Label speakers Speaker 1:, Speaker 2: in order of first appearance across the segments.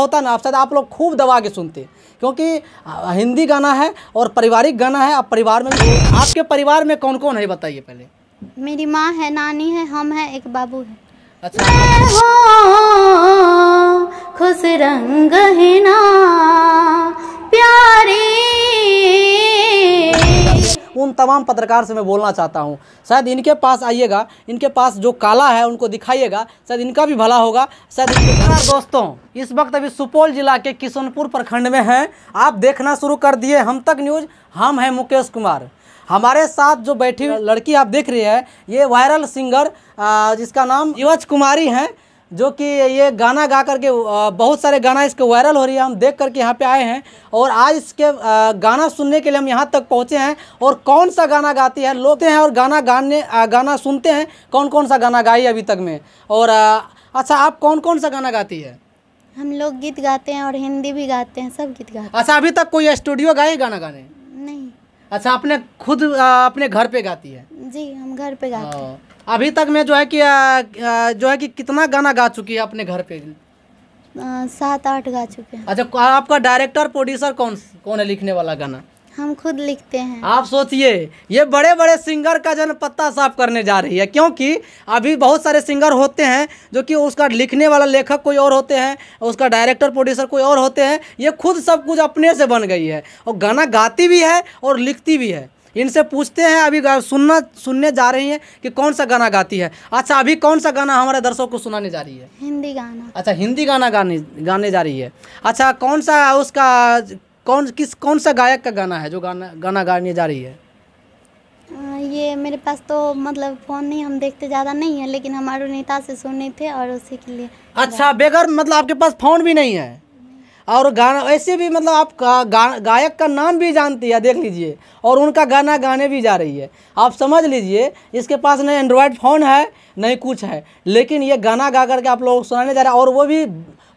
Speaker 1: होता ना शायद आप लोग खूब दबा के सुनते क्योंकि हिंदी गाना है और पारिवारिक गाना है आप परिवार में आपके परिवार में कौन कौन है बताइए पहले
Speaker 2: मेरी माँ है नानी है हम है एक बाबू है अच्छा खुश रंग
Speaker 1: तमाम पत्रकार से मैं बोलना चाहता हूँ शायद इनके पास आइएगा इनके पास जो काला है उनको दिखाइएगा शायद इनका भी भला होगा शायद दोस्तों इस वक्त अभी सुपौल जिला के किशनपुर प्रखंड में हैं आप देखना शुरू कर दिए हम तक न्यूज़ हम हैं मुकेश कुमार हमारे साथ जो बैठी लड़की आप देख रही है ये वायरल सिंगर जिसका नाम युवज कुमारी हैं जो कि ये गाना गा करके बहुत सारे गाना इसके वायरल हो रही है हम देख करके यहाँ पे आए हैं और आज इसके गाना सुनने के लिए हम यहाँ तक पहुँचे हैं और कौन सा गाना गाती है लोग हैं और गाना गाने गाना सुनते हैं कौन कौन सा गाना गाई अभी तक में और अच्छा आप कौन कौन सा गाना गाती है
Speaker 3: हम लोग गीत गाते हैं और हिंदी भी गाते हैं सब गीत गाते हैं अच्छा
Speaker 1: अभी तक कोई स्टूडियो गाए गाना गाने नहीं अच्छा आपने खुद अपने घर पे गाती है
Speaker 3: जी हम घर पे गाते हैं हाँ।
Speaker 1: अभी तक में जो है कि जो है कि कितना गाना गा चुकी है अपने घर पे
Speaker 3: सात आठ गा चुके हैं
Speaker 1: अच्छा आपका डायरेक्टर प्रोड्यूसर कौन कौन है लिखने वाला गाना
Speaker 3: हम खुद लिखते हैं
Speaker 1: आप सोचिए ये बड़े बड़े सिंगर का जन पत्ता साफ करने जा रही है क्योंकि अभी बहुत सारे सिंगर होते हैं जो कि उसका लिखने वाला लेखक कोई और होते हैं उसका डायरेक्टर प्रोड्यूसर कोई और होते हैं ये खुद सब कुछ अपने से बन गई है और गाना गाती भी है और लिखती भी है इनसे पूछते हैं अभी सुनना सुनने जा रही है कि कौन सा गाना गाती है अच्छा अभी कौन सा गाना हमारे दर्शकों को सुनाने जा रही है
Speaker 3: हिंदी गाना अच्छा
Speaker 1: हिंदी गाना गाने गाने जा रही है अच्छा कौन सा उसका कौन किस कौन सा गायक का गाना है जो गाना गाना गाने जा रही है
Speaker 3: ये मेरे पास तो मतलब फ़ोन नहीं हम देखते ज़्यादा नहीं है लेकिन हमारे नेता से सुने थे और उसी के लिए
Speaker 1: अच्छा बेगर मतलब आपके पास फ़ोन भी नहीं है और गाना ऐसे भी मतलब आप गा, गायक का नाम भी जानती है देख लीजिए और उनका गाना गाने भी जा रही है आप समझ लीजिए इसके पास नहीं एंड्रॉयड फ़ोन है नहीं कुछ है लेकिन ये गाना गा करके आप लोगों को सुनाने जा रहा है और वो भी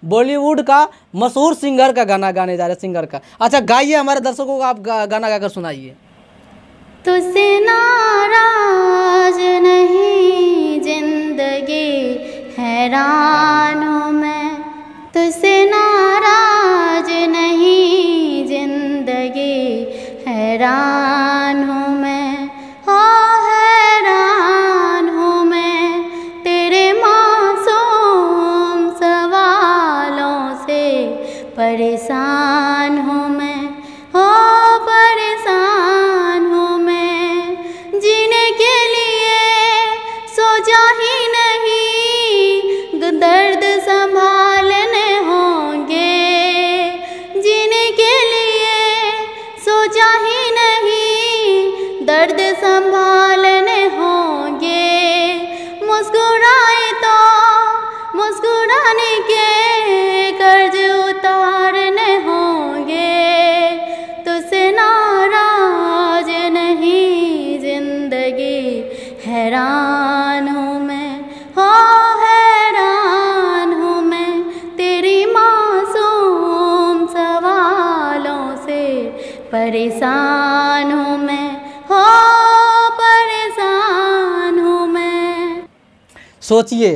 Speaker 1: बॉलीवुड का मशहूर सिंगर का गाना गाने जा रहे सिंगर का अच्छा गाइए हमारे दर्शकों को
Speaker 2: आप गा, गाना गाकर सुनाइए तुझसे नाराज नहीं जिंदगी हैरान हूँ मैं तुझसे नाराज नहीं जिंदगी हैरान हूँ मैं ही नहीं दर्द संभालने होंगे जीने के लिए सोचा ही नहीं दर्द संभालने होंगे मुस्कुराए तो मुस्कुराने के कर्ज उतार परेशान हूँ मैं हो परेशान हूँ मैं
Speaker 1: सोचिए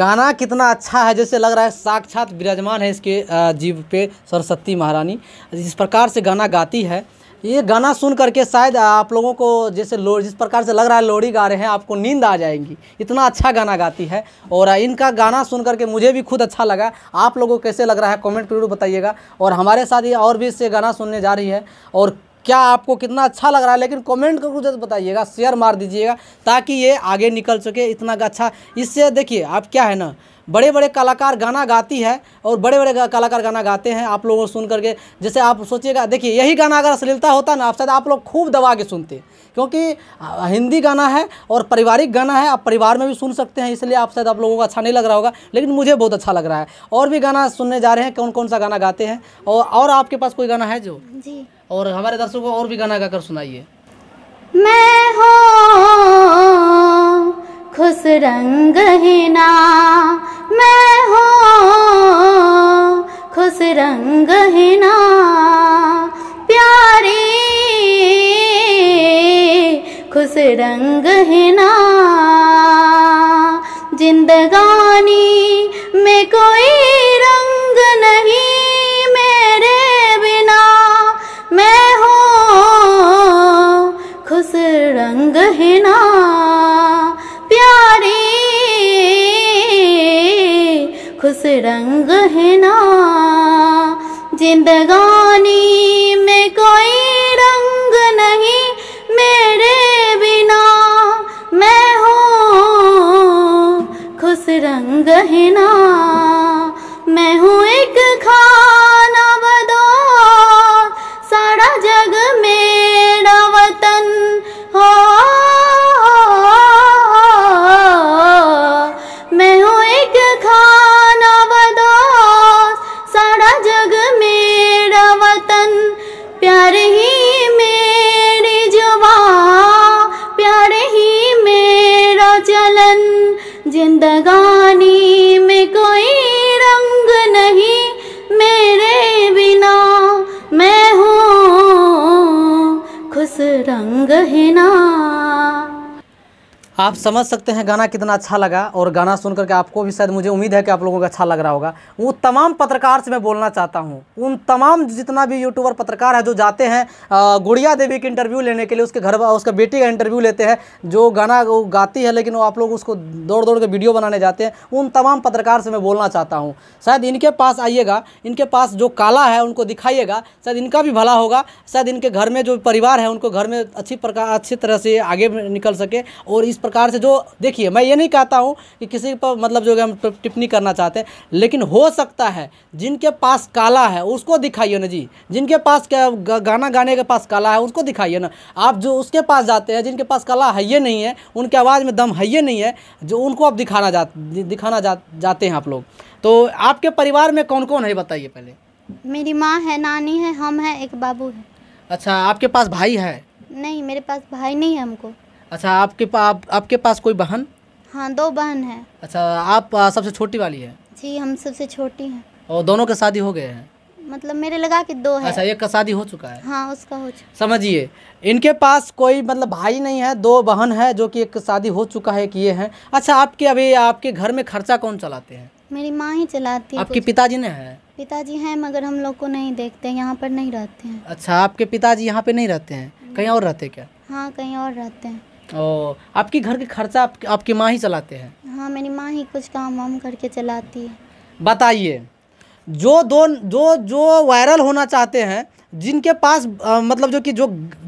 Speaker 1: गाना कितना अच्छा है जैसे लग रहा है साक्षात विराजमान है इसके जीव पे सरस्वती महारानी जिस प्रकार से गाना गाती है ये गाना सुन करके शायद आप लोगों को जैसे लो जिस प्रकार से लग रहा है लोहड़ी गा रहे हैं आपको नींद आ जाएगी इतना अच्छा गाना गाती है और इनका गाना सुन करके मुझे भी खुद अच्छा लगा आप लोगों को कैसे लग रहा है कमेंट जरूर बताइएगा और हमारे साथ ये और भी इससे गाना सुनने जा रही है और क्या आपको कितना अच्छा लग रहा है लेकिन कमेंट करके जरूर बताइएगा शेयर मार दीजिएगा ताकि ये आगे निकल सके इतना अच्छा इससे देखिए आप क्या है ना बड़े बड़े कलाकार गाना गाती है और बड़े बड़े कलाकार गाना गाते हैं आप लोगों को सुन करके जैसे आप सोचिएगा देखिए यही गाना अगर अश्लीलता होता ना आप शायद आप लोग खूब दबा के सुनते क्योंकि हिंदी गाना है और पारिवारिक गाना है आप परिवार में भी सुन सकते हैं इसलिए आप शायद आप लोगों को अच्छा नहीं लग रहा होगा लेकिन मुझे बहुत अच्छा लग रहा है और भी गाना सुनने जा रहे हैं कौन कौन सा गाना गाते हैं और और आपके पास कोई गाना है जो जी और हमारे दर्शकों को और भी गाना गाकर सुनाइए
Speaker 2: मैं हूँ खुश रंग है ना मैं rằng जिंदगानी में कोई रंग नहीं मेरे बिना मैं हूँ खुश रंग है ना आप समझ
Speaker 1: सकते हैं गाना कितना अच्छा लगा और गाना सुन करके आपको भी शायद मुझे उम्मीद है कि आप लोगों को अच्छा लग रहा होगा वो तमाम पत्रकार से मैं बोलना चाहता हूँ उन तमाम जितना भी यूट्यूबर पत्रकार है जो जाते हैं गुड़िया देवी के इंटरव्यू लेने के लिए उसके घर उसके बेटी का इंटरव्यू लेते हैं जो गाना वो गाती है लेकिन वो आप लोग उसको दौड़ दौड़ के वीडियो बनाने जाते हैं उन तमाम पत्रकार से मैं बोलना चाहता हूँ शायद इनके पास आइएगा इनके पास जो काला है उनको दिखाइएगा शायद इनका भी भला होगा शायद इनके घर में जो परिवार है उनको घर में अच्छी प्रकार अच्छी तरह से आगे निकल सके और इस प्रकार से जो देखिए मैं ये नहीं कहता हूँ कि किसी पर मतलब जो है हम टिप्पणी करना चाहते हैं लेकिन हो सकता है जिनके पास काला है उसको दिखाइए ना जी जिनके पास क्या गाना गाने के पास काला है उसको दिखाइए ना आप जो उसके पास जाते हैं जिनके पास काला है ये नहीं है उनके आवाज़ में दम है ये नहीं है जो उनको आप दिखाना जा दिखाना जा, जाते हैं आप लोग तो आपके परिवार में कौन कौन है बताइए पहले
Speaker 3: मेरी माँ है नानी है हम है एक बाबू है
Speaker 1: अच्छा आपके पास भाई है
Speaker 3: नहीं मेरे पास भाई नहीं है हमको
Speaker 1: अच्छा आपके पास आप, आपके पास कोई बहन
Speaker 3: हाँ दो बहन है
Speaker 1: अच्छा आप सबसे छोटी वाली है
Speaker 3: जी हम सबसे छोटी हैं
Speaker 1: और दोनों का शादी हो गए हैं
Speaker 3: मतलब मेरे लगा के दो है अच्छा
Speaker 1: एक का शादी हो चुका है
Speaker 3: हाँ उसका हो चुका
Speaker 1: समझिए इनके पास कोई मतलब भाई नहीं है दो बहन है जो कि एक शादी हो चुका है किए हैं अच्छा आपके अभी आपके घर में खर्चा कौन चलाते हैं
Speaker 3: मेरी माँ ही चलाती है आपके
Speaker 1: पिताजी ने है
Speaker 3: पिताजी हैं मगर हम लोग को नहीं देखते यहाँ पर नहीं रहते हैं
Speaker 1: अच्छा आपके पिताजी यहाँ पे नहीं रहते हैं कहीं और रहते क्या
Speaker 3: हाँ कहीं और रहते हैं
Speaker 1: ओ आपके घर के खर्चा आप, आपकी माँ ही चलाते हैं
Speaker 3: हाँ मेरी माँ ही कुछ काम वाम करके चलाती है
Speaker 1: बताइए जो दो जो जो वायरल होना चाहते हैं जिनके पास आ, मतलब जो कि जो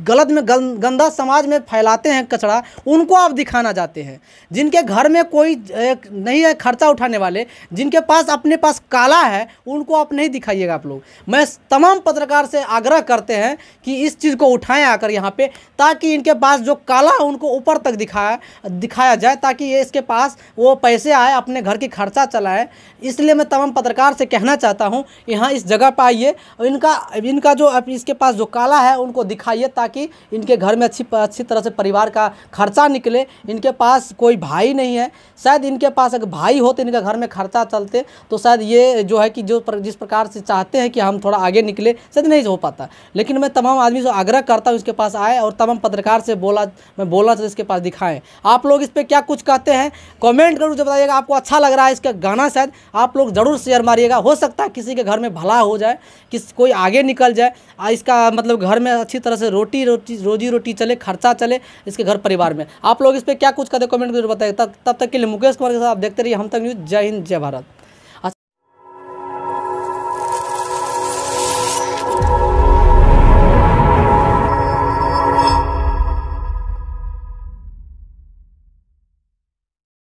Speaker 1: गलत में गं, गंदा समाज में फैलाते हैं कचरा उनको आप दिखाना चाहते हैं जिनके घर में कोई एक नहीं है खर्चा उठाने वाले जिनके पास अपने पास काला है उनको आप नहीं दिखाइएगा आप लोग मैं तमाम पत्रकार से आग्रह करते हैं कि इस चीज़ को उठाएं आकर यहाँ पे ताकि इनके पास जो काला है उनको ऊपर तक दिखाया दिखाया जाए ताकि ये इसके पास वो पैसे आए अपने घर की खर्चा चलाएँ इसलिए मैं तमाम पत्रकार से कहना चाहता हूँ यहाँ इस जगह पर आइए इनका इनका जो आप इसके पास जो काला है उनको दिखाइए ताकि इनके घर में अच्छी अच्छी तरह से परिवार का खर्चा निकले इनके पास कोई भाई नहीं है शायद इनके पास अगर भाई होते तो इनके घर में खर्चा चलते तो शायद ये जो है कि जो पर, जिस प्रकार से चाहते हैं कि हम थोड़ा आगे निकले शायद नहीं हो पाता लेकिन मैं तमाम आदमी से आग्रह करता हूँ इसके पास आए और तमाम पत्रकार से बोला मैं बोलना चाहता इसके पास दिखाएँ आप लोग इस पर क्या कुछ कहते हैं कॉमेंट जो बताइएगा आपको अच्छा लग रहा है इसका गाना शायद आप लोग ज़रूर शेयर मारिएगा हो सकता है किसी के घर में भला हो जाए किस कोई आगे निकल जाए आ इसका मतलब घर में अच्छी तरह से रोटी रोटी रोजी रोटी चले खर्चा चले इसके घर परिवार में आप लोग इस पर क्या कुछ करते कमेंट करके बताइए तब तक के लिए मुकेश कुमार के साथ आप देखते रहिए हम तक न्यूज़ जय हिंद जय भारत